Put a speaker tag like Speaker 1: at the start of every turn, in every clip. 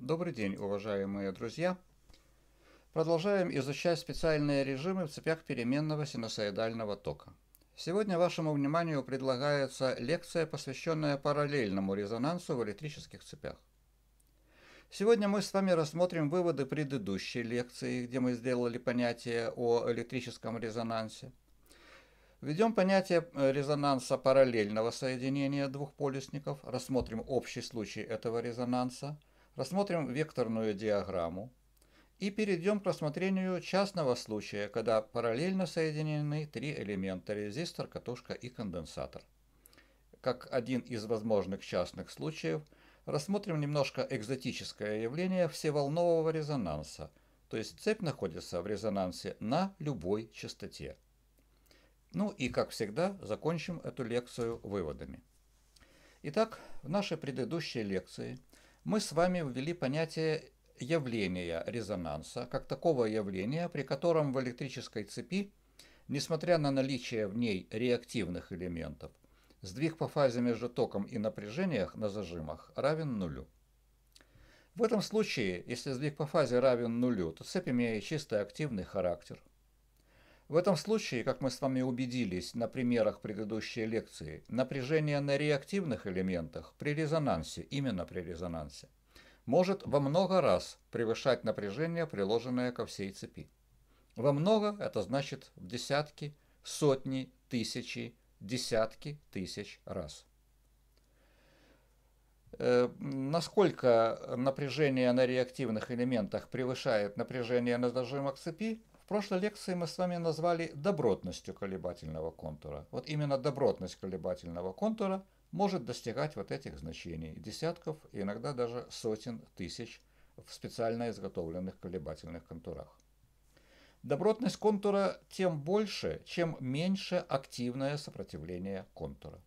Speaker 1: Добрый день, уважаемые друзья! Продолжаем изучать специальные режимы в цепях переменного синусоидального тока. Сегодня вашему вниманию предлагается лекция, посвященная параллельному резонансу в электрических цепях. Сегодня мы с вами рассмотрим выводы предыдущей лекции, где мы сделали понятие о электрическом резонансе. Введем понятие э, резонанса параллельного соединения двух полюсников, рассмотрим общий случай этого резонанса – Рассмотрим векторную диаграмму и перейдем к рассмотрению частного случая, когда параллельно соединены три элемента – резистор, катушка и конденсатор. Как один из возможных частных случаев, рассмотрим немножко экзотическое явление всеволнового резонанса, то есть цепь находится в резонансе на любой частоте. Ну и, как всегда, закончим эту лекцию выводами. Итак, в нашей предыдущей лекции – мы с вами ввели понятие явления резонанса, как такого явления, при котором в электрической цепи, несмотря на наличие в ней реактивных элементов, сдвиг по фазе между током и напряжениях на зажимах равен нулю. В этом случае, если сдвиг по фазе равен нулю, то цепь имеет чисто активный характер. В этом случае, как мы с вами убедились на примерах предыдущей лекции, напряжение на реактивных элементах при резонансе, именно при резонансе, может во много раз превышать напряжение, приложенное ко всей цепи. Во много – это значит в десятки, сотни, тысячи, десятки тысяч раз. Э, насколько напряжение на реактивных элементах превышает напряжение на зажимах цепи, прошлой лекции мы с вами назвали добротностью колебательного контура. Вот именно добротность колебательного контура может достигать вот этих значений, десятков иногда даже сотен тысяч в специально изготовленных колебательных контурах. Добротность контура тем больше, чем меньше активное сопротивление контура.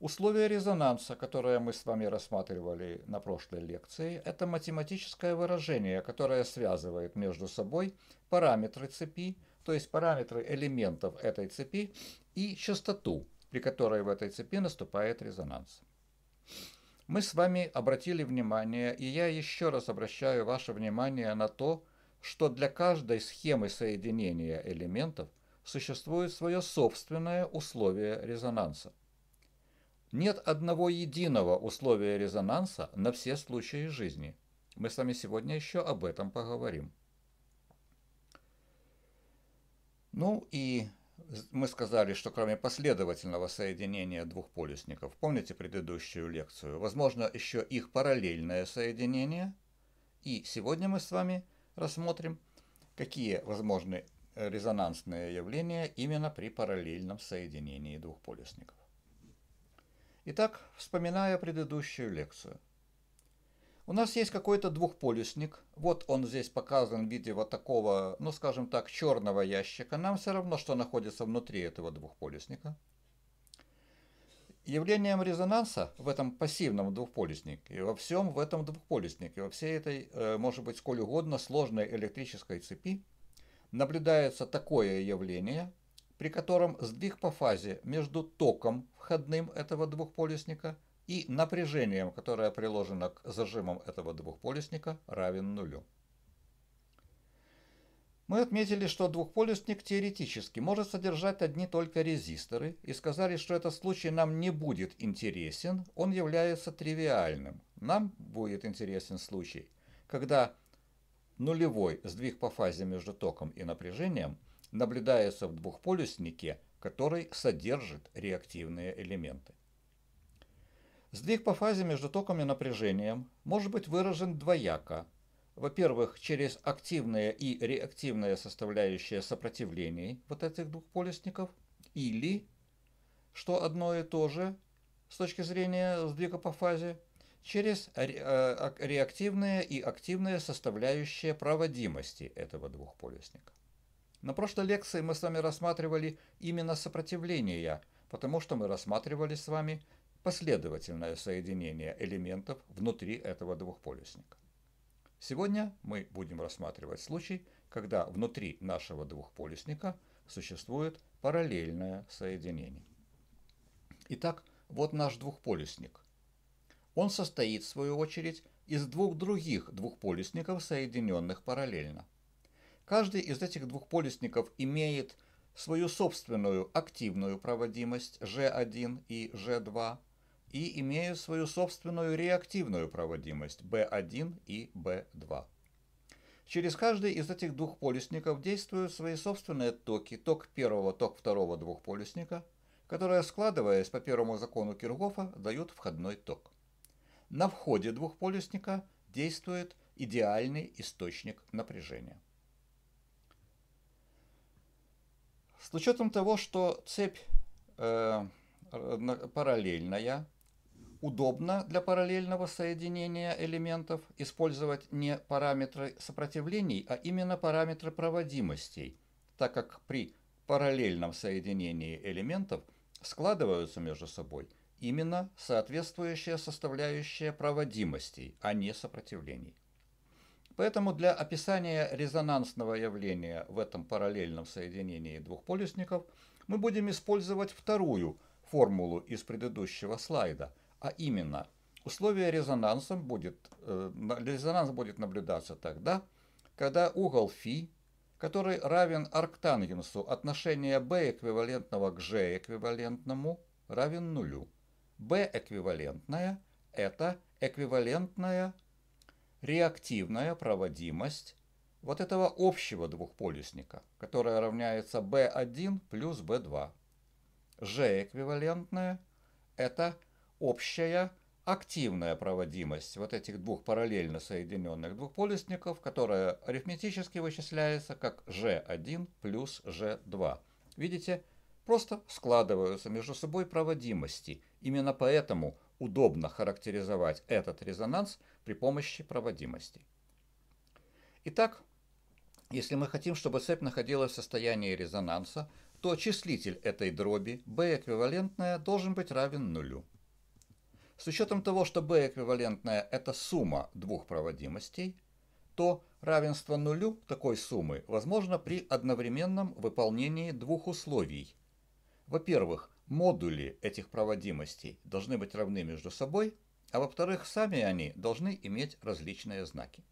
Speaker 1: Условие резонанса, которое мы с вами рассматривали на прошлой лекции, это математическое выражение, которое связывает между собой параметры цепи, то есть параметры элементов этой цепи и частоту, при которой в этой цепи наступает резонанс. Мы с вами обратили внимание, и я еще раз обращаю ваше внимание на то, что для каждой схемы соединения элементов существует свое собственное условие резонанса – нет одного единого условия резонанса на все случаи жизни. Мы с вами сегодня еще об этом поговорим. Ну и мы сказали, что кроме последовательного соединения двух полюсников, помните предыдущую лекцию, возможно еще их параллельное соединение. И сегодня мы с вами рассмотрим, какие возможны э, резонансные явления именно при параллельном соединении двух полюсников. Итак, вспоминая предыдущую лекцию. У нас есть какой-то двухполюсник. Вот он здесь показан в виде вот такого, ну скажем так, черного ящика. Нам все равно, что находится внутри этого двухполюсника. Явлением резонанса в этом пассивном двухполюснике, и во всем в этом двухполюснике, во всей этой, э, может быть, сколь угодно сложной электрической цепи, наблюдается такое явление – при котором сдвиг по фазе между током входным этого двухполюсника и напряжением, которое приложено к зажимам этого двухполюсника, равен нулю. Мы отметили, что двухполюсник теоретически может содержать одни только резисторы и сказали, что этот случай нам не будет интересен, он является тривиальным. Нам будет интересен случай, когда нулевой сдвиг по фазе между током и напряжением – наблюдается в двухполюснике, который содержит реактивные элементы. Сдвиг по фазе между токами напряжением может быть выражен двояко. Во-первых, через активные и реактивные составляющие сопротивлений вот этих двухполюсников, или, что одно и то же с точки зрения сдвига по фазе, через э, реактивные и активные составляющие проводимости этого двухполюсника. На прошлой лекции мы с вами рассматривали именно сопротивление, потому что мы рассматривали с вами последовательное соединение элементов внутри этого двухполюсника. Сегодня мы будем рассматривать случай, когда внутри нашего двухполюсника существует параллельное соединение. Итак, вот наш двухполюсник. Он состоит, в свою очередь, из двух других двухполюсников, соединенных параллельно – Каждый из этих двух полюсников имеет свою собственную активную проводимость G1 и G2 и имеют свою собственную реактивную проводимость B1 и B2. Через каждый из этих двух полюсников действуют свои собственные токи, ток первого, ток второго двухполюсника, которые, складываясь по первому закону Киргофа, дают входной ток. На входе двухполюсника действует идеальный источник напряжения. С учетом того, что цепь э, параллельная, удобно для параллельного соединения элементов использовать не параметры сопротивлений, а именно параметры проводимостей, так как при параллельном соединении элементов складываются между собой именно соответствующие составляющие проводимостей, а не сопротивлений. Поэтому для описания резонансного явления в этом параллельном соединении двух полюсников мы будем использовать вторую формулу из предыдущего слайда, а именно условие резонанса будет, э, резонанс будет наблюдаться тогда, когда угол φ, который равен арктангенсу отношения b эквивалентного к g эквивалентному, равен нулю. b эквивалентное – это эквивалентное реактивная проводимость вот этого общего двухполюсника, которая равняется B1 плюс B2. G-эквивалентная – это общая активная проводимость вот этих двух параллельно соединенных двухполюсников, которая арифметически вычисляется как G1 плюс G2. Видите, просто складываются между собой проводимости. Именно поэтому – удобно характеризовать этот резонанс при помощи проводимости. Итак, если мы хотим, чтобы цепь находилась в состоянии резонанса, то числитель этой дроби, b эквивалентная, должен быть равен нулю. С учетом того, что b эквивалентная – это сумма двух проводимостей, то равенство нулю такой суммы возможно при одновременном выполнении двух условий. Во-первых, модули этих проводимостей должны быть равны между собой, а во-вторых, сами они должны иметь различные знаки.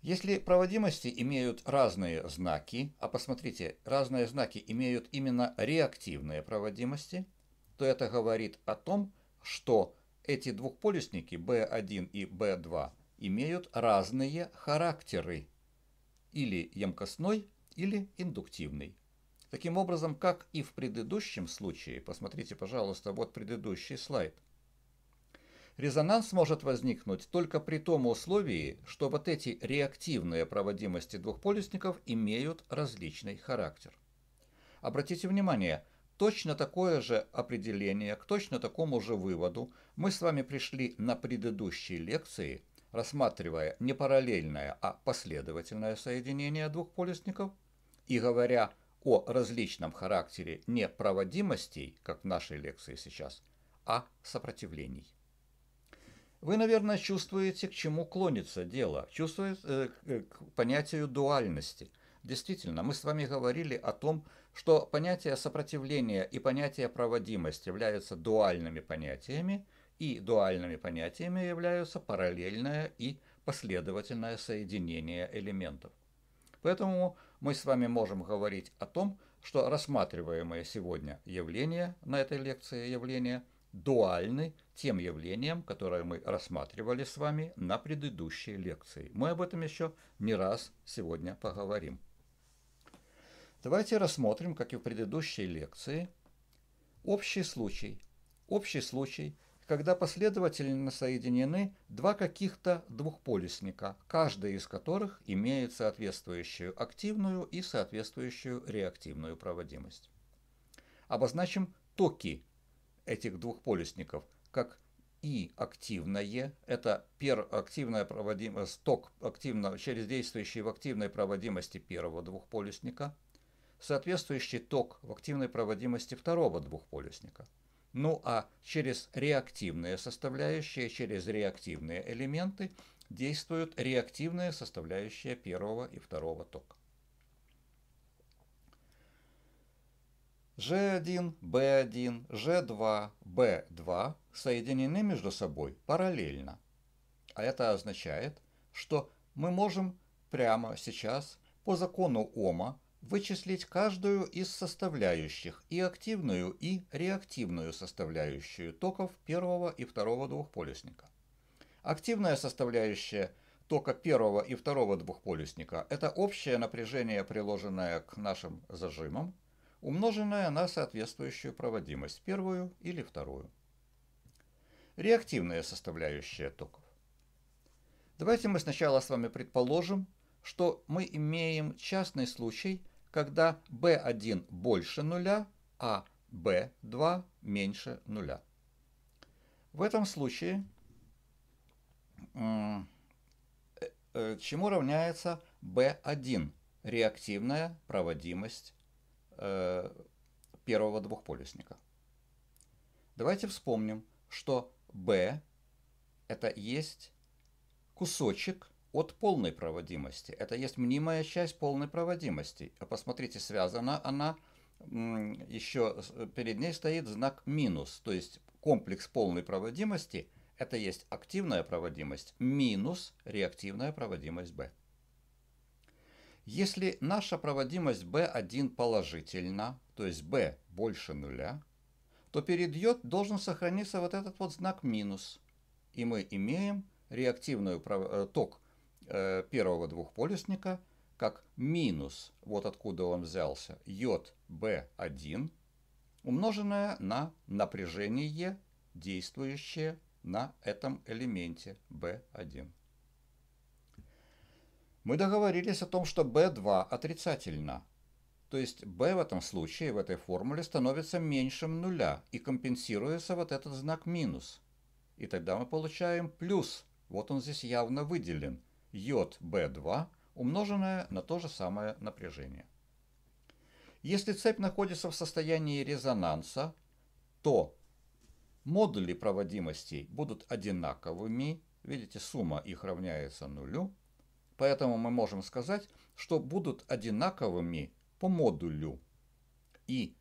Speaker 1: Если проводимости имеют разные знаки, а посмотрите, разные знаки имеют именно реактивные проводимости, то это говорит о том, что эти двухполюсники B1 и B2 имеют разные характеры, или емкостной, или индуктивный. Таким образом, как и в предыдущем случае, посмотрите, пожалуйста, вот предыдущий слайд. Резонанс может возникнуть только при том условии, что вот эти реактивные проводимости двухполюсников имеют различный характер. Обратите внимание, точно такое же определение к точно такому же выводу мы с вами пришли на предыдущей лекции, рассматривая не параллельное, а последовательное соединение двухполюсников и говоря о различном характере не проводимостей, как в нашей лекции сейчас, а сопротивлений. Вы, наверное, чувствуете, к чему клонится дело, чувствуете э, э, к понятию дуальности. Действительно, мы с вами говорили о том, что понятие сопротивления и понятие проводимости являются дуальными понятиями, и дуальными понятиями являются параллельное и последовательное соединение элементов. Поэтому мы с вами можем говорить о том, что рассматриваемое сегодня явление на этой лекции явление дуальны тем явлениям, которые мы рассматривали с вами на предыдущей лекции. Мы об этом еще не раз сегодня поговорим. Давайте рассмотрим, как и в предыдущей лекции, общий случай. Общий случай – когда последовательно соединены два каких-то двухполюсника, каждый из которых имеет соответствующую активную и соответствующую реактивную проводимость. Обозначим токи этих двухполюсников как и активное, это активная проводимость, ток активно, через действующий в активной проводимости первого двухполюсника, соответствующий ток в активной проводимости второго двухполюсника – ну а через реактивные составляющие, через реактивные элементы действуют реактивные составляющие первого и второго тока. G1, B1, G2, B2 соединены между собой параллельно. А это означает, что мы можем прямо сейчас по закону Ома вычислить каждую из составляющих, и активную, и реактивную составляющую токов первого и второго двухполюсника. Активная составляющая тока первого и второго двухполюсника – это общее напряжение, приложенное к нашим зажимам, умноженное на соответствующую проводимость, первую или вторую. Реактивная составляющая токов. Давайте мы сначала с вами предположим, что мы имеем частный случай, когда b1 больше нуля, а b2 меньше нуля. В этом случае э, э, чему равняется b1 реактивная проводимость э, первого двухполюсника. Давайте вспомним, что b это есть кусочек от полной проводимости. Это есть мнимая часть полной проводимости. Посмотрите, связана она, еще перед ней стоит знак минус, то есть комплекс полной проводимости – это есть активная проводимость минус реактивная проводимость B. Если наша проводимость B1 положительна, то есть B больше нуля, то перед йод должен сохраниться вот этот вот знак минус. И мы имеем реактивную э, ток Э, первого двухполюсника как минус, вот откуда он взялся, йод B1, умноженное на напряжение, действующее на этом элементе B1. Мы договорились о том, что B2 отрицательно, то есть b в этом случае, в этой формуле, становится меньшим нуля и компенсируется вот этот знак минус. И тогда мы получаем плюс. Вот он здесь явно выделен йод B2 умноженное на то же самое напряжение. Если цепь находится в состоянии резонанса, то модули проводимостей будут одинаковыми. Видите, сумма их равняется нулю. Поэтому мы можем сказать, что будут одинаковыми по модулю и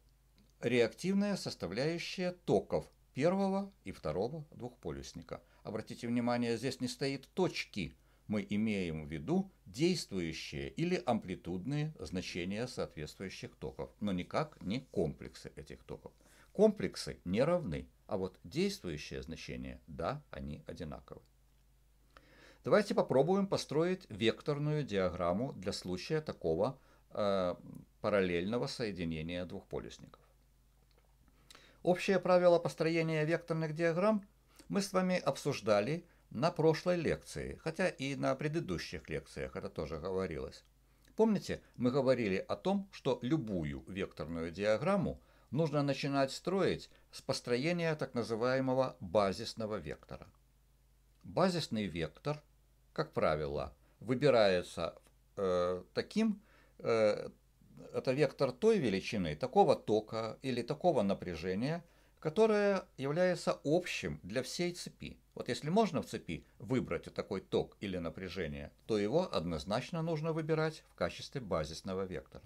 Speaker 1: реактивная составляющая токов первого и второго двухполюсника. Обратите внимание, здесь не стоит точки – мы имеем в виду действующие или амплитудные значения соответствующих токов, но никак не комплексы этих токов. Комплексы не равны, а вот действующие значения, да, они одинаковы. Давайте попробуем построить векторную диаграмму для случая такого э, параллельного соединения двухполюсников. Общее правило построения векторных диаграмм мы с вами обсуждали – на прошлой лекции, хотя и на предыдущих лекциях это тоже говорилось. Помните, мы говорили о том, что любую векторную диаграмму нужно начинать строить с построения так называемого базисного вектора. Базисный вектор, как правило, выбирается э, таким, э, это вектор той величины, такого тока или такого напряжения, которое является общим для всей цепи. Вот если можно в цепи выбрать такой ток или напряжение, то его однозначно нужно выбирать в качестве базисного вектора.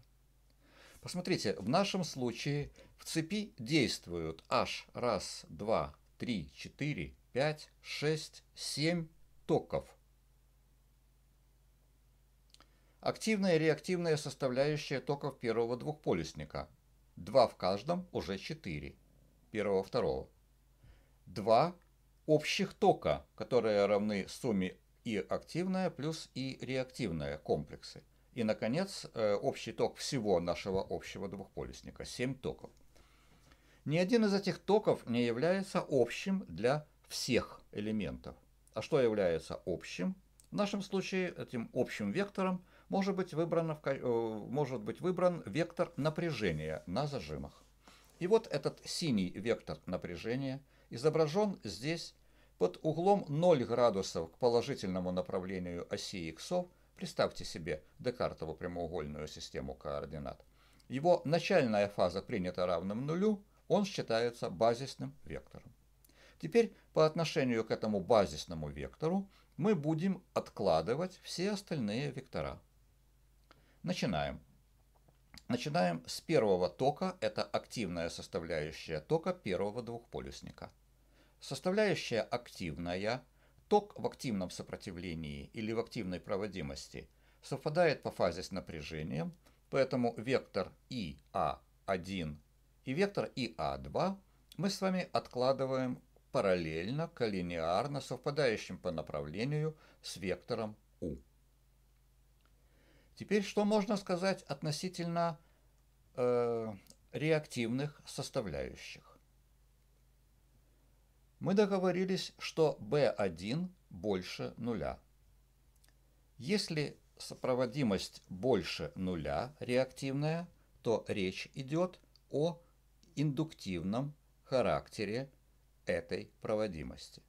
Speaker 1: Посмотрите, в нашем случае в цепи действуют h раз, два, три, четыре, пять, шесть, семь токов. Активная и реактивная составляющая токов первого двухполюсника. Два в каждом уже четыре. Первого, второго. Два общих тока, которые равны сумме и активная плюс и реактивная комплексы. И, наконец, э, общий ток всего нашего общего двухполюсника, 7 токов. Ни один из этих токов не является общим для всех элементов. А что является общим? В нашем случае этим общим вектором может быть выбран, э, может быть выбран вектор напряжения на зажимах. И вот этот синий вектор напряжения изображен здесь под углом 0 градусов к положительному направлению оси иксов, представьте себе Декартову прямоугольную систему координат. Его начальная фаза принята равным нулю, он считается базисным вектором. Теперь по отношению к этому базисному вектору мы будем откладывать все остальные вектора. Начинаем. Начинаем с первого тока, это активная составляющая тока первого двухполюсника. Составляющая активная, ток в активном сопротивлении или в активной проводимости совпадает по фазе с напряжением, поэтому вектор ИА1 и вектор ИА2 мы с вами откладываем параллельно, коллинеарно, совпадающим по направлению с вектором Теперь что можно сказать относительно э, реактивных составляющих? Мы договорились, что B1 больше нуля. Если сопроводимость больше нуля реактивная, то речь идет о индуктивном характере этой проводимости.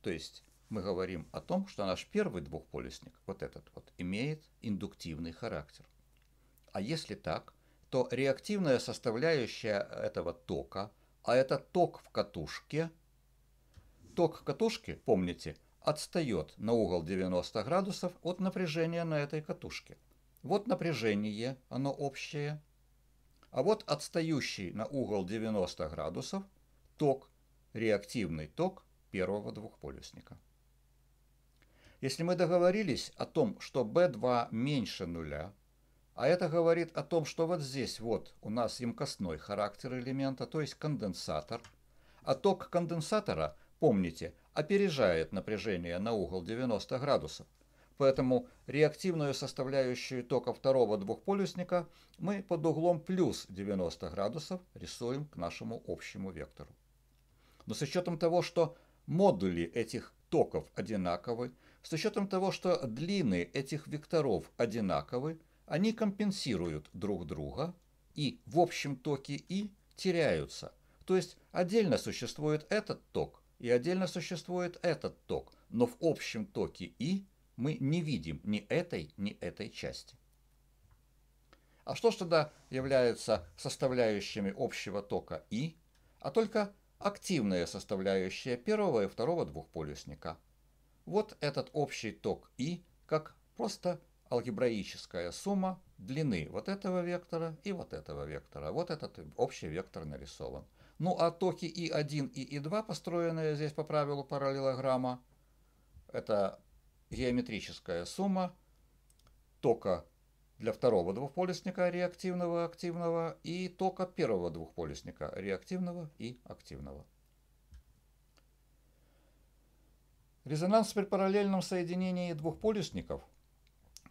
Speaker 1: То есть мы говорим о том, что наш первый двухполюсник, вот этот вот, имеет индуктивный характер. А если так, то реактивная составляющая этого тока, а это ток в катушке, ток катушки, помните, отстает на угол 90 градусов от напряжения на этой катушке. Вот напряжение, оно общее, а вот отстающий на угол 90 градусов ток, реактивный ток первого двухполюсника. Если мы договорились о том, что b2 меньше нуля, а это говорит о том, что вот здесь вот у нас емкостной характер элемента, то есть конденсатор. А ток конденсатора, помните, опережает напряжение на угол 90 градусов. Поэтому реактивную составляющую тока второго двухполюсника мы под углом плюс 90 градусов рисуем к нашему общему вектору. Но с учетом того, что модули этих токов одинаковы, с учетом того, что длины этих векторов одинаковы, они компенсируют друг друга и в общем токе И теряются. То есть отдельно существует этот ток и отдельно существует этот ток, но в общем токе И мы не видим ни этой, ни этой части. А что же тогда является составляющими общего тока И, а только активная составляющая первого и второго двухполюсника – вот этот общий ток И как просто алгебраическая сумма длины вот этого вектора и вот этого вектора. Вот этот общий вектор нарисован. Ну а токи И1 и И2, построенные здесь по правилу параллелограмма, это геометрическая сумма тока для второго двухполюсника реактивного активного и тока первого двухполюсника реактивного и активного. Резонанс при параллельном соединении двухполюсников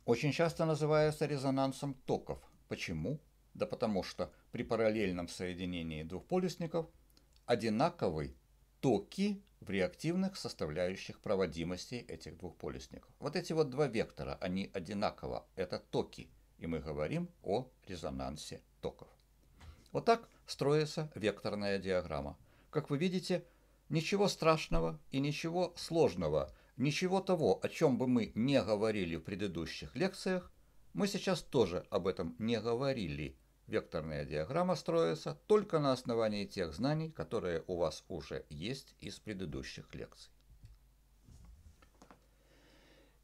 Speaker 1: очень часто называется резонансом токов. Почему? Да потому что при параллельном соединении двухполюсников одинаковы токи в реактивных составляющих проводимости этих двух полюсников. Вот эти вот два вектора, они одинаково, это токи, и мы говорим о резонансе токов. Вот так строится векторная диаграмма. Как вы видите, Ничего страшного и ничего сложного, ничего того, о чем бы мы не говорили в предыдущих лекциях, мы сейчас тоже об этом не говорили. Векторная диаграмма строится только на основании тех знаний, которые у вас уже есть из предыдущих лекций.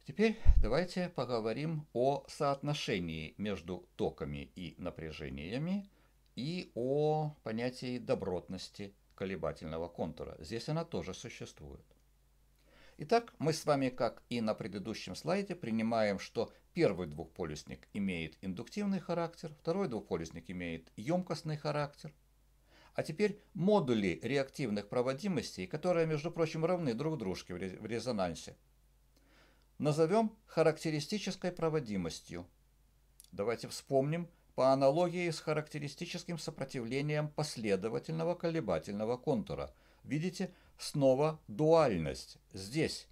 Speaker 1: Теперь давайте поговорим о соотношении между токами и напряжениями и о понятии добротности колебательного контура. Здесь она тоже существует. Итак, мы с вами, как и на предыдущем слайде, принимаем, что первый двухполюсник имеет индуктивный характер, второй двухполюсник имеет емкостный характер. А теперь модули реактивных проводимостей, которые, между прочим, равны друг дружке в резонансе, назовем характеристической проводимостью. Давайте вспомним, по аналогии с характеристическим сопротивлением последовательного колебательного контура. Видите, снова дуальность здесь,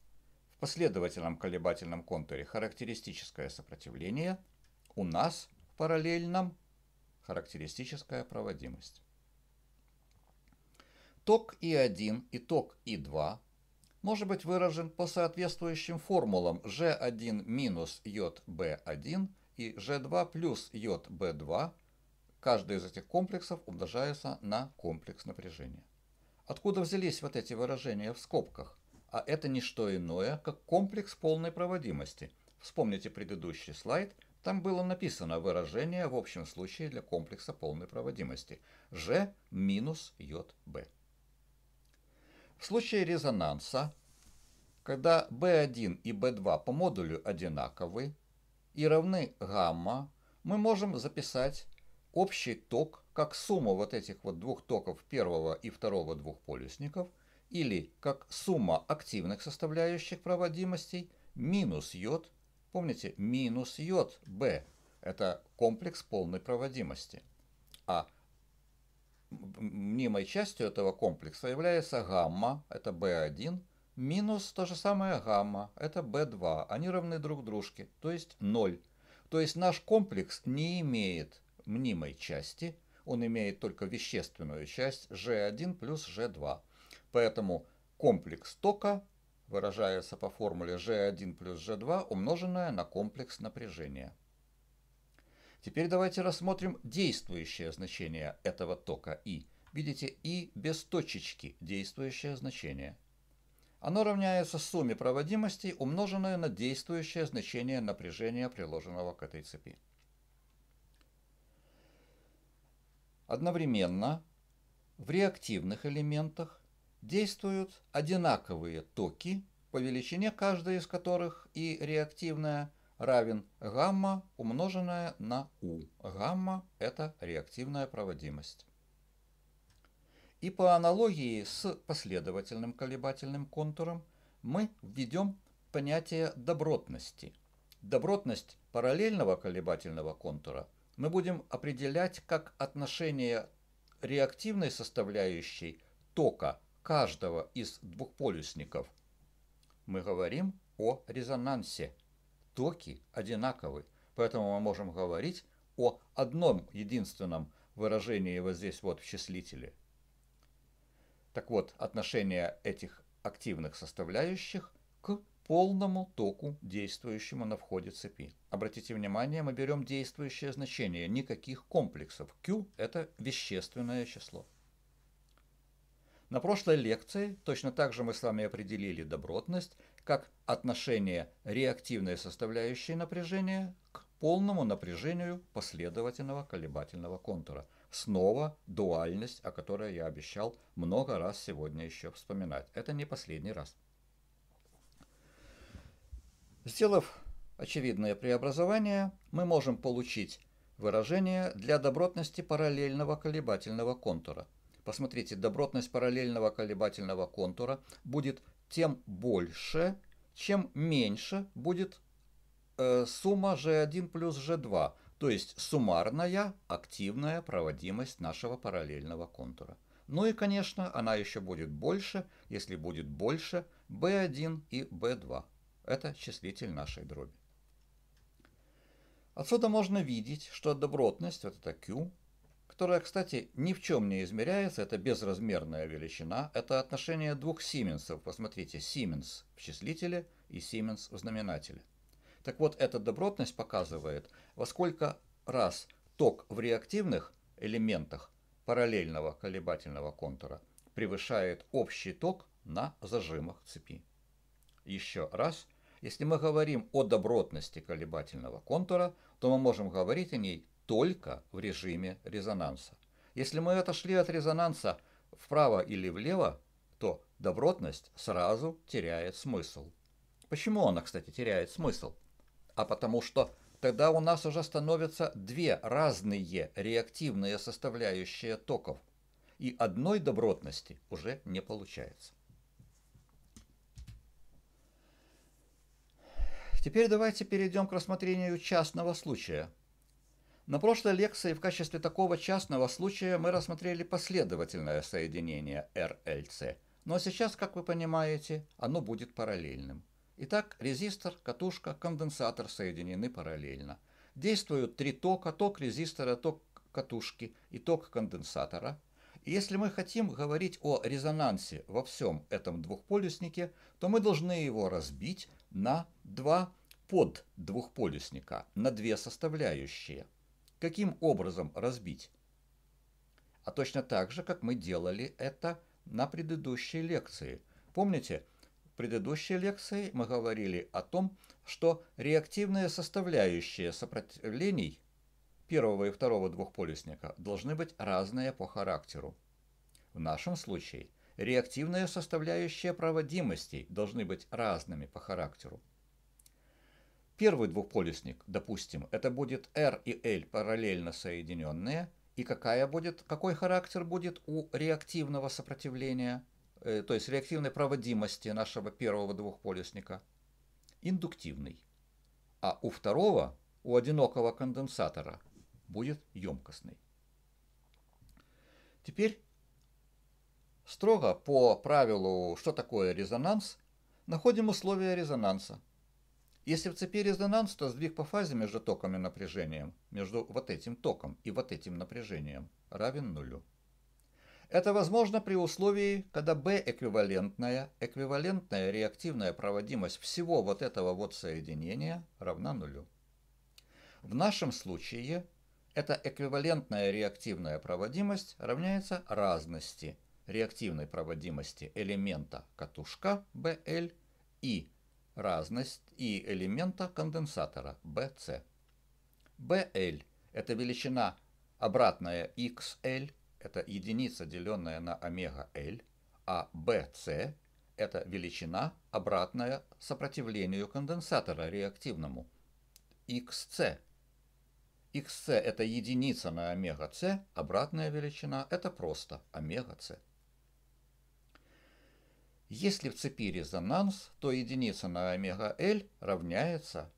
Speaker 1: в последовательном колебательном контуре. Характеристическое сопротивление у нас в параллельном характеристическая проводимость. Ток И1 и ток И2 может быть выражен по соответствующим формулам G1 минус j 1 и G2 плюс йод B2, каждый из этих комплексов умножается на комплекс напряжения. Откуда взялись вот эти выражения в скобках? А это не что иное, как комплекс полной проводимости. Вспомните предыдущий слайд, там было написано выражение в общем случае для комплекса полной проводимости. G минус йод B. В случае резонанса, когда B1 и B2 по модулю одинаковы, и равны гамма, мы можем записать общий ток как сумму вот этих вот двух токов первого и второго двухполюсников или как сумма активных составляющих проводимостей минус йод, помните, минус йод B, это комплекс полной проводимости. А мнимой частью этого комплекса является гамма, это B1, Минус то же самое гамма, это b2, они равны друг дружке, то есть 0. То есть наш комплекс не имеет мнимой части, он имеет только вещественную часть g1 плюс g2. Поэтому комплекс тока выражается по формуле g1 плюс g2, умноженное на комплекс напряжения. Теперь давайте рассмотрим действующее значение этого тока I. Видите, И без точечки – действующее значение – оно равняется сумме проводимости, умноженной на действующее значение напряжения, приложенного к этой цепи. Одновременно в реактивных элементах действуют одинаковые токи, по величине каждой из которых и реактивная равен гамма, умноженная на U. Гамма – это реактивная проводимость. И по аналогии с последовательным колебательным контуром мы введем понятие добротности. Добротность параллельного колебательного контура мы будем определять как отношение реактивной составляющей тока каждого из двухполюсников. Мы говорим о резонансе. Токи одинаковы, поэтому мы можем говорить о одном единственном выражении вот здесь вот в числителе – так вот, отношение этих активных составляющих к полному току, действующему на входе цепи. Обратите внимание, мы берем действующее значение, никаких комплексов. Q – это вещественное число. На прошлой лекции точно так же мы с вами определили добротность как отношение реактивной составляющей напряжения к полному напряжению последовательного колебательного контура – снова дуальность, о которой я обещал много раз сегодня еще вспоминать. Это не последний раз. Сделав очевидное преобразование, мы можем получить выражение для добротности параллельного колебательного контура. Посмотрите, добротность параллельного колебательного контура будет тем больше, чем меньше будет э, сумма G1 плюс G2 то есть суммарная активная проводимость нашего параллельного контура. Ну и, конечно, она еще будет больше, если будет больше b1 и b2. Это числитель нашей дроби. Отсюда можно видеть, что добротность, вот это q, которая, кстати, ни в чем не измеряется, это безразмерная величина, это отношение двух сименсов. Посмотрите, сименс в числителе и сименс в знаменателе. Так вот, эта добротность показывает, во сколько раз ток в реактивных элементах параллельного колебательного контура превышает общий ток на зажимах цепи. Еще раз, если мы говорим о добротности колебательного контура, то мы можем говорить о ней только в режиме резонанса. Если мы отошли от резонанса вправо или влево, то добротность сразу теряет смысл. Почему она, кстати, теряет смысл? а потому что тогда у нас уже становятся две разные реактивные составляющие токов, и одной добротности уже не получается. Теперь давайте перейдем к рассмотрению частного случая. На прошлой лекции в качестве такого частного случая мы рассмотрели последовательное соединение RLC, но сейчас, как вы понимаете, оно будет параллельным. Итак, резистор, катушка, конденсатор соединены параллельно. Действуют три тока, ток резистора, ток катушки и ток конденсатора. И если мы хотим говорить о резонансе во всем этом двухполюснике, то мы должны его разбить на два под двухполюсника, на две составляющие. Каким образом разбить? А точно так же, как мы делали это на предыдущей лекции. Помните, предыдущей лекции мы говорили о том, что реактивные составляющие сопротивлений первого и второго двухполюсника должны быть разные по характеру. В нашем случае реактивные составляющие проводимостей должны быть разными по характеру. Первый двухполюсник, допустим, это будет R и L параллельно соединенные, и какая будет, какой характер будет у реактивного сопротивления – Э, то есть реактивной проводимости нашего первого двухполюсника, индуктивный. А у второго, у одинокого конденсатора, будет емкостный. Теперь строго по правилу, что такое резонанс, находим условия резонанса. Если в цепи резонанс, то сдвиг по фазе между током и напряжением, между вот этим током и вот этим напряжением равен нулю. Это возможно при условии, когда B-эквивалентная, эквивалентная реактивная проводимость всего вот этого вот соединения равна нулю. В нашем случае эта эквивалентная реактивная проводимость равняется разности реактивной проводимости элемента катушка BL и разность и элемента конденсатора BC. BL – это величина обратная XL – это единица, деленная на омега-L, а BC – это величина, обратная сопротивлению конденсатора реактивному, XC. XC – это единица на омега-C, обратная величина – это просто омега-C. Если в цепи резонанс, то единица на омега-L равняется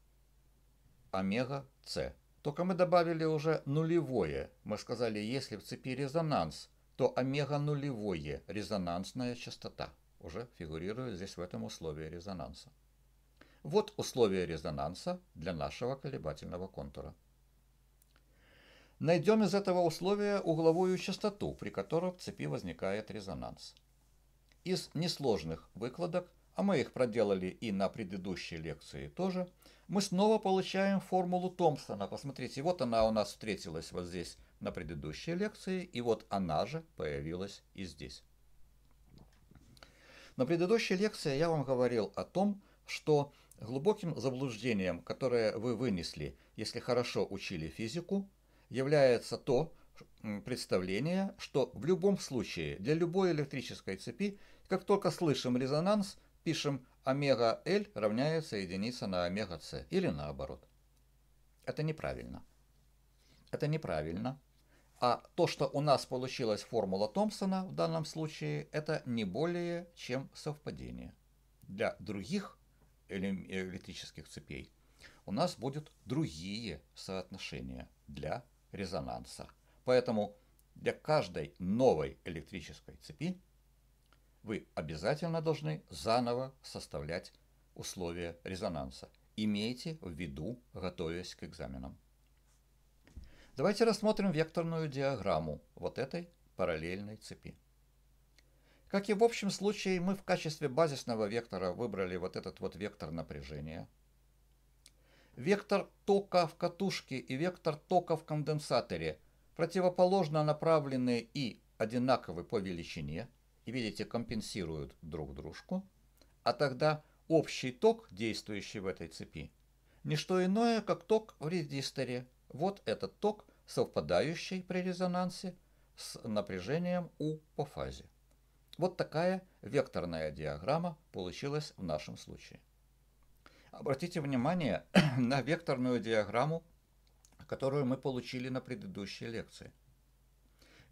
Speaker 1: омега с только мы добавили уже нулевое. Мы сказали, если в цепи резонанс, то омега нулевое резонансная частота уже фигурирует здесь в этом условии резонанса. Вот условия резонанса для нашего колебательного контура. Найдем из этого условия угловую частоту, при которой в цепи возникает резонанс. Из несложных выкладок – а мы их проделали и на предыдущей лекции тоже, мы снова получаем формулу Томпсона. Посмотрите, вот она у нас встретилась вот здесь на предыдущей лекции, и вот она же появилась и здесь. На предыдущей лекции я вам говорил о том, что глубоким заблуждением, которое вы вынесли, если хорошо учили физику, является то представление, что в любом случае для любой электрической цепи, как только слышим резонанс, пишем омега L равняется единице на омега С или наоборот. Это неправильно. Это неправильно. А то, что у нас получилась формула Томпсона в данном случае, это не более чем совпадение. Для других электрических цепей у нас будут другие соотношения для резонанса. Поэтому для каждой новой электрической цепи вы обязательно должны заново составлять условия резонанса. Имейте в виду, готовясь к экзаменам. Давайте рассмотрим векторную диаграмму вот этой параллельной цепи. Как и в общем случае, мы в качестве базисного вектора выбрали вот этот вот вектор напряжения. Вектор тока в катушке и вектор тока в конденсаторе противоположно направлены и одинаковы по величине – и, видите, компенсируют друг дружку, а тогда общий ток, действующий в этой цепи, не что иное, как ток в резисторе. Вот этот ток, совпадающий при резонансе с напряжением U по фазе. Вот такая векторная диаграмма получилась в нашем случае. Обратите внимание на векторную диаграмму, которую мы получили на предыдущей лекции.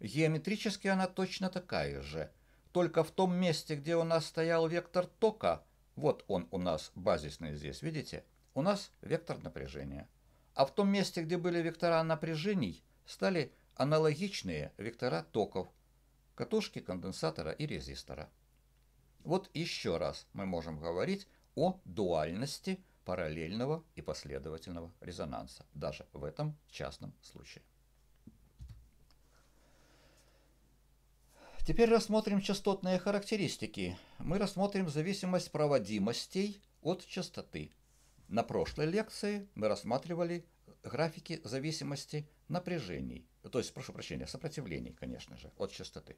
Speaker 1: Геометрически она точно такая же – только в том месте, где у нас стоял вектор тока, вот он у нас базисный здесь, видите, у нас вектор напряжения. А в том месте, где были вектора напряжений, стали аналогичные вектора токов, катушки конденсатора и резистора. Вот еще раз мы можем говорить о дуальности параллельного и последовательного резонанса, даже в этом частном случае. Теперь рассмотрим частотные характеристики. Мы рассмотрим зависимость проводимостей от частоты. На прошлой лекции мы рассматривали графики зависимости напряжений, то есть, прошу прощения, сопротивлений, конечно же, от частоты.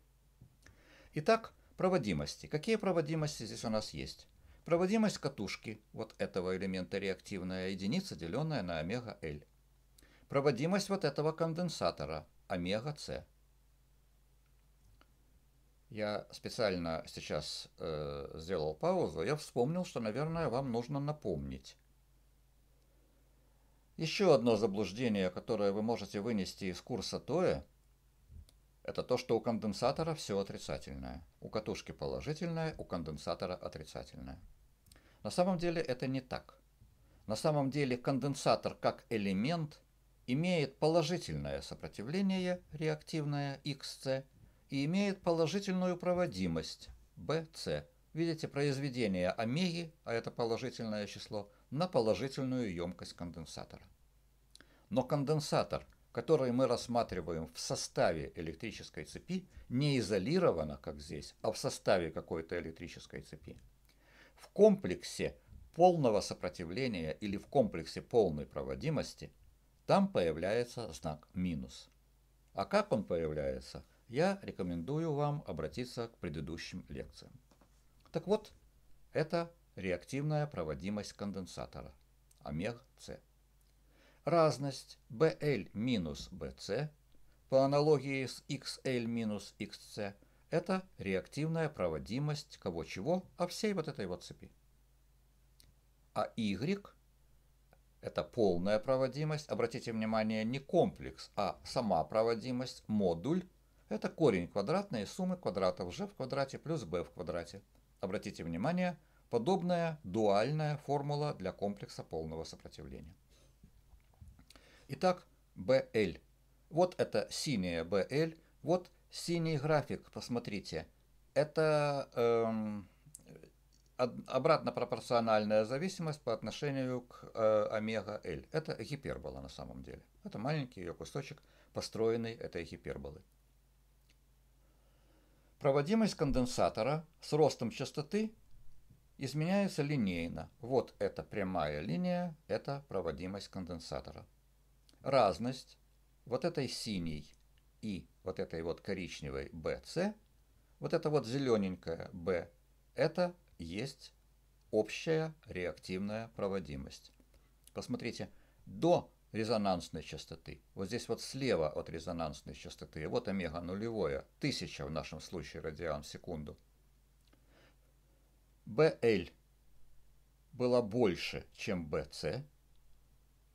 Speaker 1: Итак, проводимости. Какие проводимости здесь у нас есть? Проводимость катушки, вот этого элемента реактивная единица, деленная на омега L. Проводимость вот этого конденсатора, омега С. Я специально сейчас э, сделал паузу. Я вспомнил, что, наверное, вам нужно напомнить. Еще одно заблуждение, которое вы можете вынести из курса ТОЭ, это то, что у конденсатора все отрицательное. У катушки положительное, у конденсатора отрицательное. На самом деле это не так. На самом деле конденсатор как элемент имеет положительное сопротивление реактивное XC – и имеет положительную проводимость BC. Видите, произведение омеги, а это положительное число, на положительную емкость конденсатора. Но конденсатор, который мы рассматриваем в составе электрической цепи, не изолированно, как здесь, а в составе какой-то электрической цепи. В комплексе полного сопротивления или в комплексе полной проводимости, там появляется знак минус. А как он появляется – я рекомендую вам обратиться к предыдущим лекциям. Так вот, это реактивная проводимость конденсатора, омег-С. Разность BL минус BC по аналогии с XL минус XC – это реактивная проводимость кого-чего, а всей вот этой вот цепи. А Y – это полная проводимость. Обратите внимание, не комплекс, а сама проводимость, модуль это корень квадратной суммы квадратов g в квадрате плюс b в квадрате. Обратите внимание, подобная дуальная формула для комплекса полного сопротивления. Итак, BL. Вот это синяя BL, вот синий график, посмотрите. Это эм, обратно пропорциональная зависимость по отношению к э, омега L. Это гипербола на самом деле. Это маленький ее кусочек, построенный этой гиперболой. Проводимость конденсатора с ростом частоты изменяется линейно. Вот эта прямая линия, это проводимость конденсатора. Разность вот этой синей и вот этой вот коричневой BC, вот это вот зелененькая B, это есть общая реактивная проводимость. Посмотрите, до резонансной частоты. Вот здесь вот слева от резонансной частоты, вот омега нулевое, 1000 в нашем случае радиан в секунду. BL было больше, чем BC.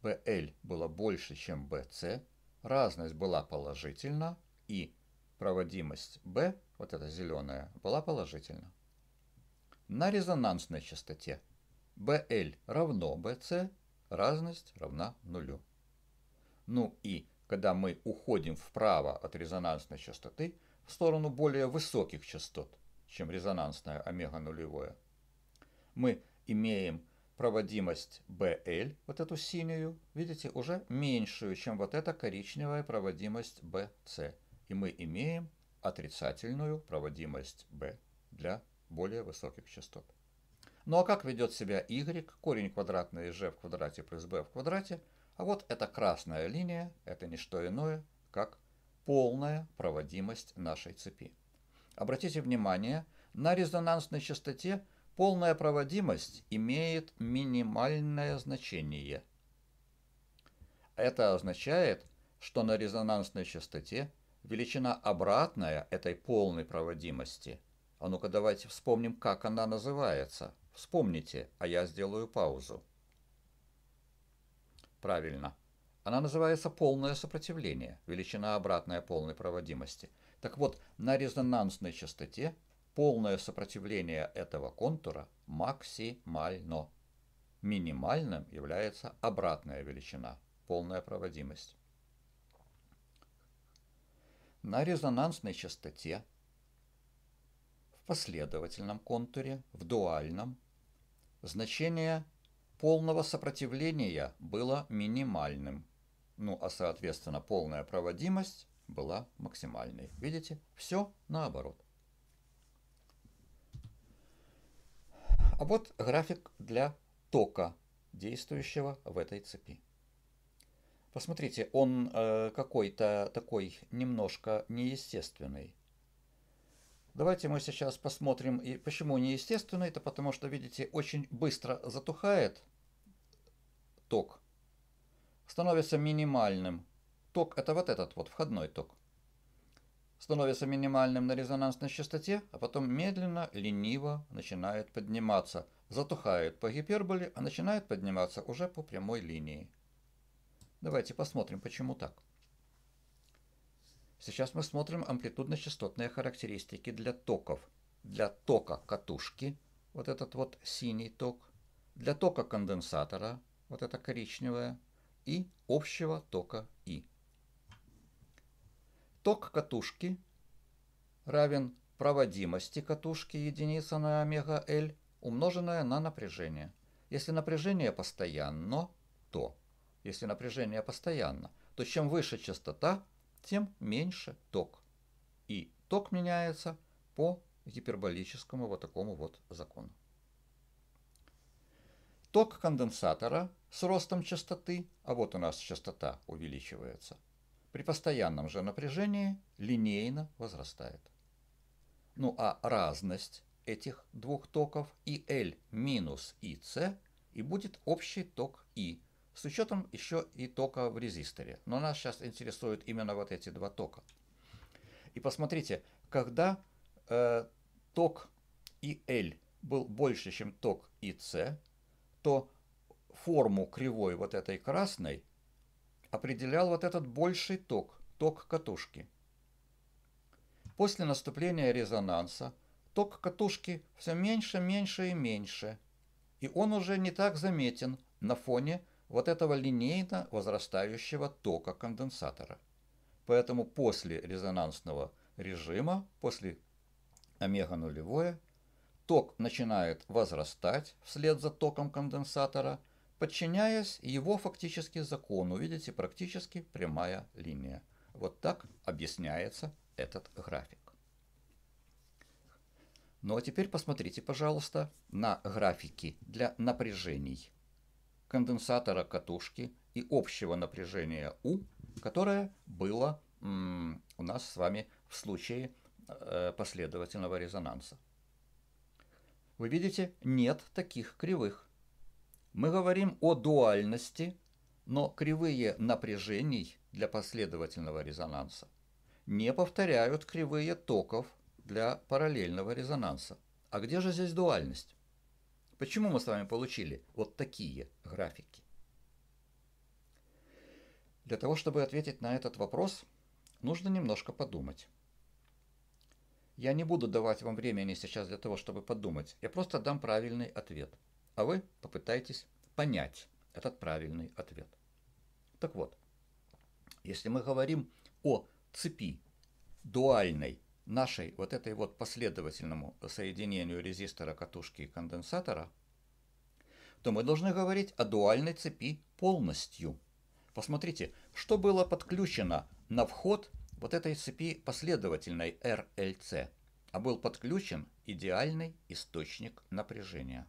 Speaker 1: BL было больше, чем BC. Разность была положительна, и проводимость B, вот эта зеленая, была положительна. На резонансной частоте BL равно BC, разность равна нулю. Ну и когда мы уходим вправо от резонансной частоты в сторону более высоких частот, чем резонансная омега нулевое, мы имеем проводимость BL, вот эту синюю, видите, уже меньшую, чем вот эта коричневая проводимость BC. И мы имеем отрицательную проводимость B для более высоких частот. Ну а как ведет себя y, корень квадратный из g в квадрате плюс b в квадрате? А вот эта красная линия, это не что иное, как полная проводимость нашей цепи. Обратите внимание, на резонансной частоте полная проводимость имеет минимальное значение. Это означает, что на резонансной частоте величина обратная этой полной проводимости. А ну-ка давайте вспомним, как она называется – Вспомните, а я сделаю паузу. Правильно. Она называется полное сопротивление, величина обратная полной проводимости. Так вот, на резонансной частоте полное сопротивление этого контура максимально. Минимальным является обратная величина, полная проводимость. На резонансной частоте в последовательном контуре, в дуальном, Значение полного сопротивления было минимальным. Ну а соответственно полная проводимость была максимальной. Видите, все наоборот. А вот график для тока, действующего в этой цепи. Посмотрите, он э, какой-то такой немножко неестественный. Давайте мы сейчас посмотрим, и почему неестественно. Это потому что, видите, очень быстро затухает ток. Становится минимальным. Ток – это вот этот вот, входной ток. Становится минимальным на резонансной частоте, а потом медленно, лениво начинает подниматься. Затухает по гиперболе, а начинает подниматься уже по прямой линии. Давайте посмотрим, почему так. Сейчас мы смотрим амплитудно-частотные характеристики для токов. Для тока катушки, вот этот вот синий ток, для тока конденсатора, вот это коричневое, и общего тока И. Ток катушки равен проводимости катушки единица на омега L, умноженное на напряжение. Если напряжение постоянно, то. Если напряжение постоянно, то чем выше частота, тем меньше ток. И ток меняется по гиперболическому вот такому вот закону. Ток конденсатора с ростом частоты, а вот у нас частота увеличивается, при постоянном же напряжении линейно возрастает. Ну а разность этих двух токов и L минус и С и будет общий ток И – с учетом еще и тока в резисторе. Но нас сейчас интересуют именно вот эти два тока. И посмотрите, когда э, ток IL был больше, чем ток и IC, то форму кривой вот этой красной определял вот этот больший ток, ток катушки. После наступления резонанса ток катушки все меньше, меньше и меньше, и он уже не так заметен на фоне – вот этого линейно возрастающего тока конденсатора. Поэтому после резонансного режима, после омега нулевое, ток начинает возрастать вслед за током конденсатора, подчиняясь его фактически закону. Видите, практически прямая линия. Вот так объясняется этот график. Ну а теперь посмотрите, пожалуйста, на графики для напряжений конденсатора катушки и общего напряжения У, которое было у нас с вами в случае э, последовательного резонанса. Вы видите, нет таких кривых. Мы говорим о дуальности, но кривые напряжений для последовательного резонанса не повторяют кривые токов для параллельного резонанса. А где же здесь дуальность? Почему мы с вами получили вот такие графики? Для того, чтобы ответить на этот вопрос, нужно немножко подумать. Я не буду давать вам времени сейчас для того, чтобы подумать. Я просто дам правильный ответ. А вы попытайтесь понять этот правильный ответ. Так вот, если мы говорим о цепи дуальной нашей вот этой вот последовательному соединению резистора, катушки и конденсатора, то мы должны говорить о дуальной цепи полностью. Посмотрите, что было подключено на вход вот этой цепи последовательной RLC, а был подключен идеальный источник напряжения.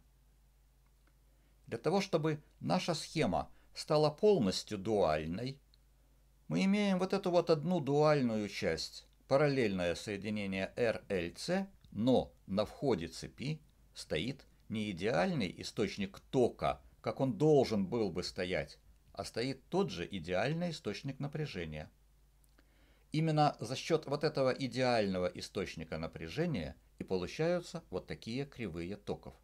Speaker 1: Для того, чтобы наша схема стала полностью дуальной, мы имеем вот эту вот одну дуальную часть параллельное соединение RLC, но на входе цепи стоит не идеальный источник тока, как он должен был бы стоять, а стоит тот же идеальный источник напряжения. Именно за счет вот этого идеального источника напряжения и получаются вот такие кривые токов.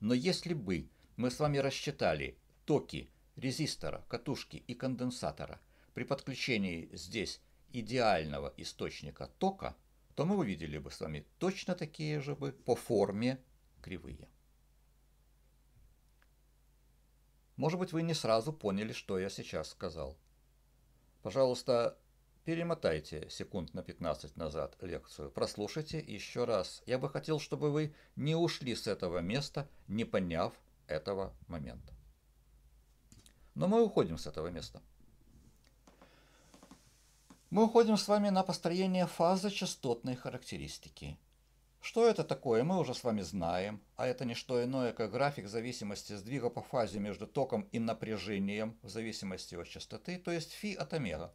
Speaker 1: Но если бы мы с вами рассчитали токи резистора, катушки и конденсатора при подключении здесь идеального источника тока, то мы увидели бы с вами точно такие же бы по форме кривые. Может быть, вы не сразу поняли, что я сейчас сказал. Пожалуйста, перемотайте секунд на 15 назад лекцию, прослушайте еще раз. Я бы хотел, чтобы вы не ушли с этого места, не поняв этого момента. Но мы уходим с этого места мы уходим с вами на построение фазы частотной характеристики. Что это такое, мы уже с вами знаем, а это не что иное, как график зависимости сдвига по фазе между током и напряжением в зависимости от частоты, то есть φ от омега.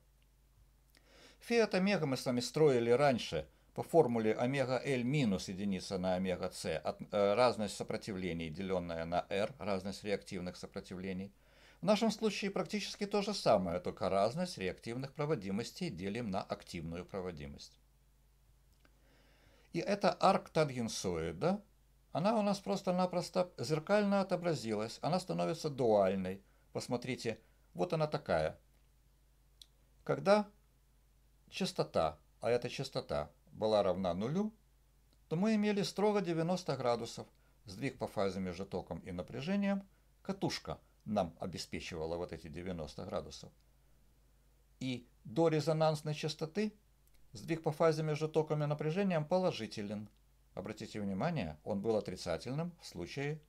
Speaker 1: Фи от омега мы с вами строили раньше по формуле омега L минус единица на омега С, э, разность сопротивлений, деленная на R, разность реактивных сопротивлений – в нашем случае практически то же самое, только разность реактивных проводимостей делим на активную проводимость. И эта арктангенсоида, она у нас просто-напросто зеркально отобразилась, она становится дуальной. Посмотрите, вот она такая. Когда частота, а эта частота была равна нулю, то мы имели строго 90 градусов сдвиг по фазе между током и напряжением, катушка – нам обеспечивала вот эти 90 градусов. И до резонансной частоты сдвиг по фазе между токами и напряжением положителен. Обратите внимание, он был отрицательным в случае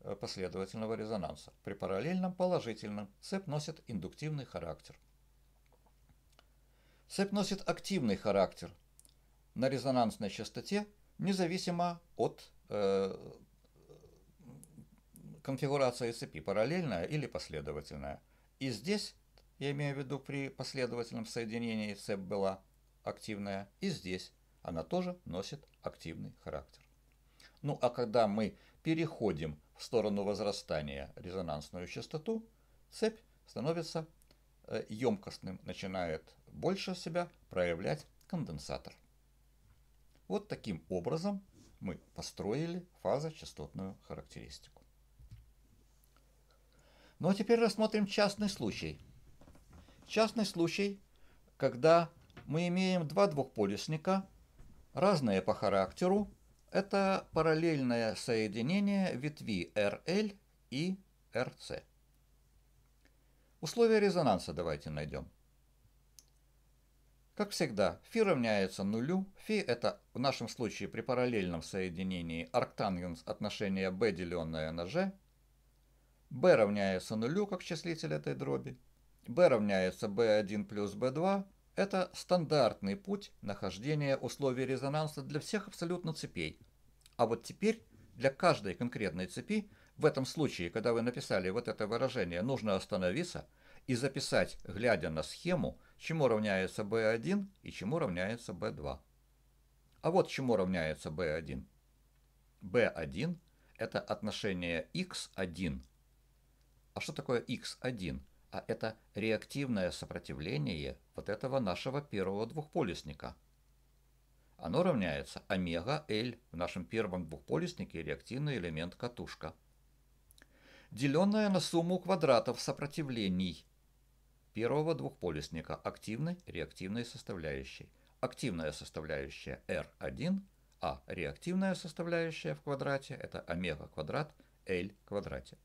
Speaker 1: э, последовательного резонанса. При параллельном положительном цепь носит индуктивный характер. Цепь носит активный характер на резонансной частоте, независимо от э, конфигурация цепи, параллельная или последовательная. И здесь, я имею в виду при последовательном соединении цепь была активная, и здесь она тоже носит активный характер. Ну а когда мы переходим в сторону возрастания резонансную частоту, цепь становится э, емкостным, начинает больше себя проявлять конденсатор. Вот таким образом мы построили фазочастотную характеристику. Но ну, а теперь рассмотрим частный случай. Частный случай, когда мы имеем два двухполюсника, разные по характеру. Это параллельное соединение ветви RL и RC. Условия резонанса давайте найдем. Как всегда, фи равняется нулю. Фи это в нашем случае при параллельном соединении арктангенс отношения b деленное на g – b равняется нулю как числитель этой дроби, b равняется b1 плюс b2. Это стандартный путь нахождения условий резонанса для всех абсолютно цепей. А вот теперь для каждой конкретной цепи, в этом случае, когда вы написали вот это выражение, нужно остановиться и записать, глядя на схему, чему равняется b1 и чему равняется b2. А вот чему равняется b1. b1 – это отношение x1 а что такое X1? А это реактивное сопротивление вот этого нашего первого двухполюсника. Оно равняется омега L в нашем первом двухполюснике реактивный элемент катушка. Деленное на сумму квадратов сопротивлений первого двухполюсника активной реактивной составляющей. Активная составляющая R1, а реактивная составляющая в квадрате это омега квадрат L квадрате.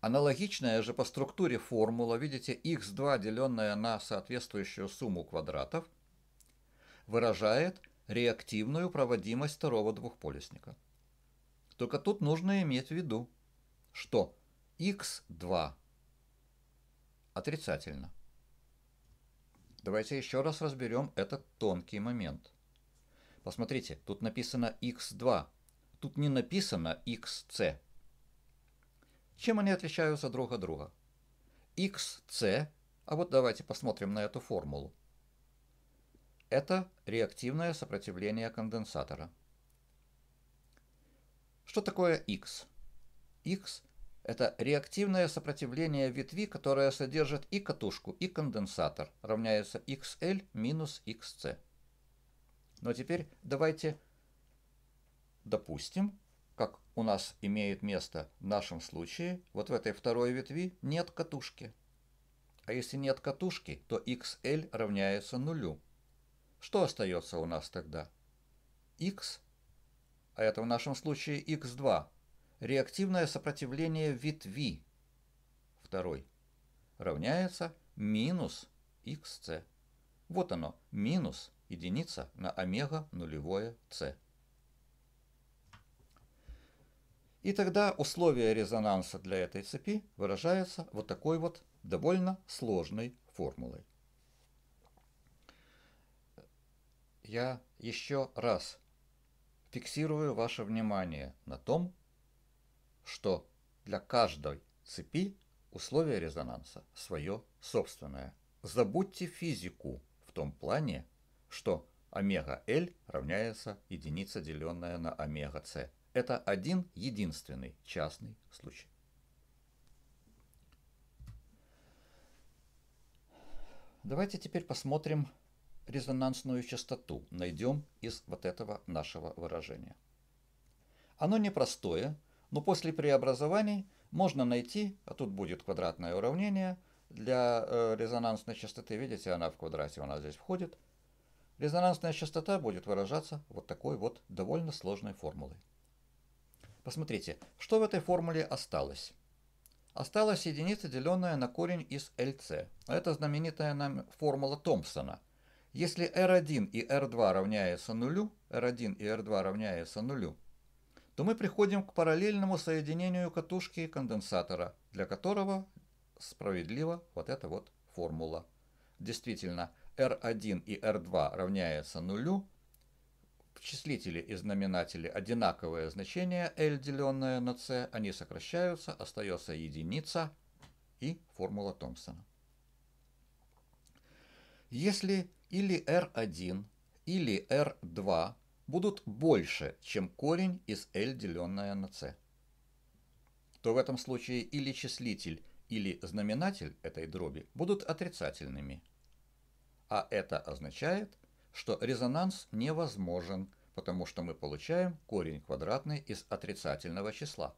Speaker 1: Аналогичная же по структуре формула, видите, x2, деленное на соответствующую сумму квадратов, выражает реактивную проводимость второго двухполюсника. Только тут нужно иметь в виду, что x2 отрицательно. Давайте еще раз разберем этот тонкий момент. Посмотрите, тут написано x2, тут не написано xc. Чем они отличаются друг от друга? XC, а вот давайте посмотрим на эту формулу. Это реактивное сопротивление конденсатора. Что такое X? X – это реактивное сопротивление ветви, которое содержит и катушку, и конденсатор, равняется XL минус XC. Но теперь давайте допустим, у нас имеет место в нашем случае, вот в этой второй ветви нет катушки. А если нет катушки, то xl равняется нулю. Что остается у нас тогда? x, а это в нашем случае x2, реактивное сопротивление ветви второй, равняется минус xc. Вот оно, минус единица на омега нулевое c. И тогда условия резонанса для этой цепи выражаются вот такой вот довольно сложной формулой. Я еще раз фиксирую ваше внимание на том, что для каждой цепи условия резонанса свое собственное. Забудьте физику в том плане, что омега L равняется единица, деленная на омега С. Это один единственный частный случай. Давайте теперь посмотрим резонансную частоту, найдем из вот этого нашего выражения. Оно непростое, но после преобразований можно найти, а тут будет квадратное уравнение, для э, резонансной частоты, видите, она в квадрате она здесь входит, резонансная частота будет выражаться вот такой вот довольно сложной формулой. Посмотрите, что в этой формуле осталось? Осталась единица, деленная на корень из LC. Это знаменитая нам формула Томпсона. Если R1 и R2 равняются нулю, R1 и R2 равняются нулю, то мы приходим к параллельному соединению катушки и конденсатора, для которого справедлива вот эта вот формула. Действительно, R1 и R2 равняются нулю, в числителе и знаменателе одинаковое значение L, деленное на C, они сокращаются, остается единица и формула Томпсона. Если или R1, или R2 будут больше, чем корень из L, деленное на C, то в этом случае или числитель, или знаменатель этой дроби будут отрицательными. А это означает, что резонанс невозможен, потому что мы получаем корень квадратный из отрицательного числа.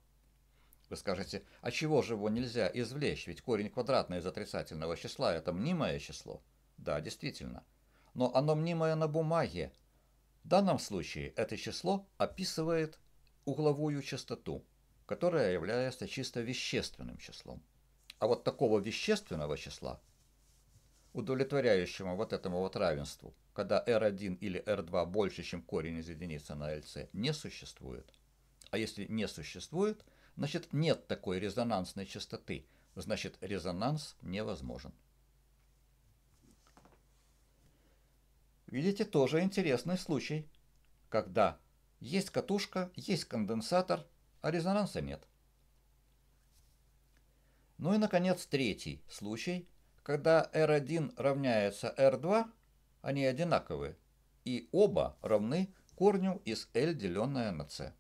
Speaker 1: Вы скажете, а чего же его нельзя извлечь, ведь корень квадратный из отрицательного числа – это мнимое число. Да, действительно. Но оно мнимое на бумаге. В данном случае это число описывает угловую частоту, которая является чисто вещественным числом. А вот такого вещественного числа удовлетворяющему вот этому вот равенству, когда R1 или R2 больше, чем корень из единицы на LC, не существует. А если не существует, значит нет такой резонансной частоты, значит резонанс невозможен. Видите, тоже интересный случай, когда есть катушка, есть конденсатор, а резонанса нет. Ну и, наконец, третий случай, когда R1 равняется R2, они одинаковы, и оба равны корню из L, деленное на C.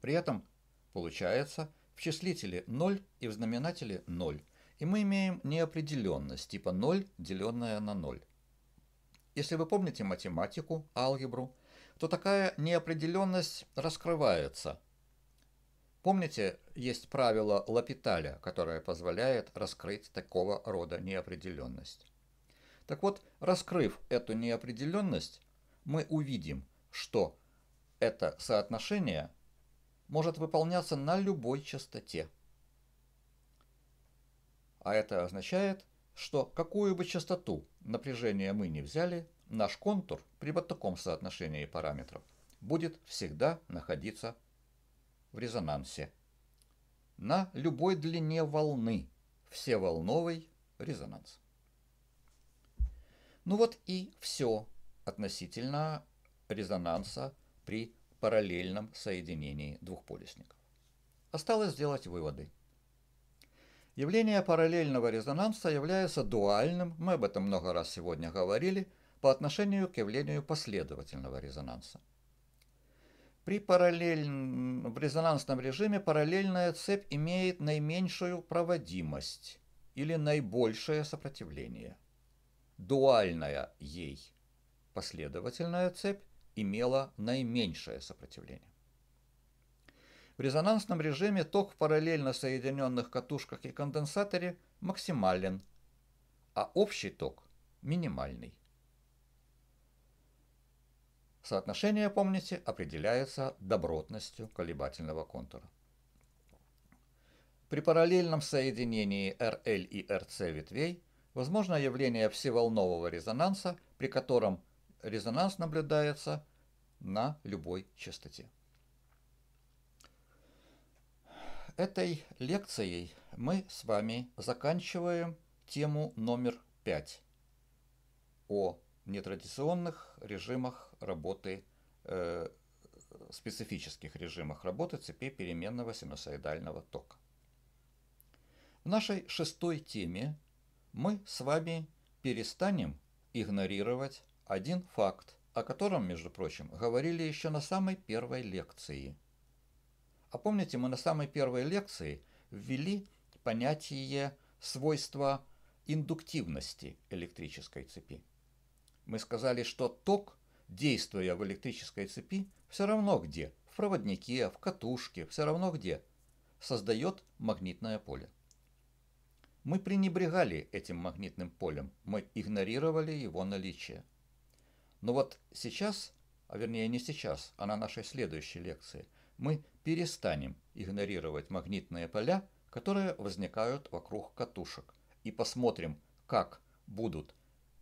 Speaker 1: При этом получается в числителе 0 и в знаменателе 0, и мы имеем неопределенность типа 0, деленное на 0. Если вы помните математику, алгебру, то такая неопределенность раскрывается – Помните, есть правило Лапиталя, которое позволяет раскрыть такого рода неопределенность. Так вот, раскрыв эту неопределенность, мы увидим, что это соотношение может выполняться на любой частоте. А это означает, что какую бы частоту напряжения мы не взяли, наш контур при вот таком соотношении параметров будет всегда находиться в резонансе. На любой длине волны всеволновый резонанс. Ну вот и все относительно резонанса при параллельном соединении двухполюсников. Осталось сделать выводы. Явление параллельного резонанса является дуальным, мы об этом много раз сегодня говорили, по отношению к явлению последовательного резонанса – при параллельном, в резонансном режиме параллельная цепь имеет наименьшую проводимость или наибольшее сопротивление. Дуальная ей последовательная цепь имела наименьшее сопротивление. В резонансном режиме ток в параллельно соединенных катушках и конденсаторе максимален, а общий ток минимальный. Соотношение, помните, определяется добротностью колебательного контура. При параллельном соединении RL и RC ветвей возможно явление всеволнового резонанса, при котором резонанс наблюдается на любой частоте. Этой лекцией мы с вами заканчиваем тему номер 5 о нетрадиционных режимах работы, э, специфических режимах работы цепи переменного синусоидального тока. В нашей шестой теме мы с вами перестанем игнорировать один факт, о котором, между прочим, говорили еще на самой первой лекции. А помните, мы на самой первой лекции ввели понятие свойства индуктивности электрической цепи. Мы сказали, что ток, действуя в электрической цепи, все равно где, в проводнике, в катушке, все равно где, создает магнитное поле. Мы пренебрегали этим магнитным полем, мы игнорировали его наличие. Но вот сейчас, а вернее не сейчас, а на нашей следующей лекции, мы перестанем игнорировать магнитные поля, которые возникают вокруг катушек, и посмотрим, как будут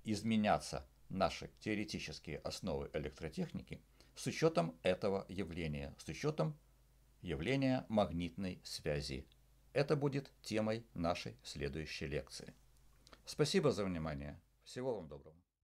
Speaker 1: изменяться наши теоретические основы электротехники с учетом этого явления, с учетом явления магнитной связи. Это будет темой нашей следующей лекции. Спасибо за внимание. Всего вам доброго.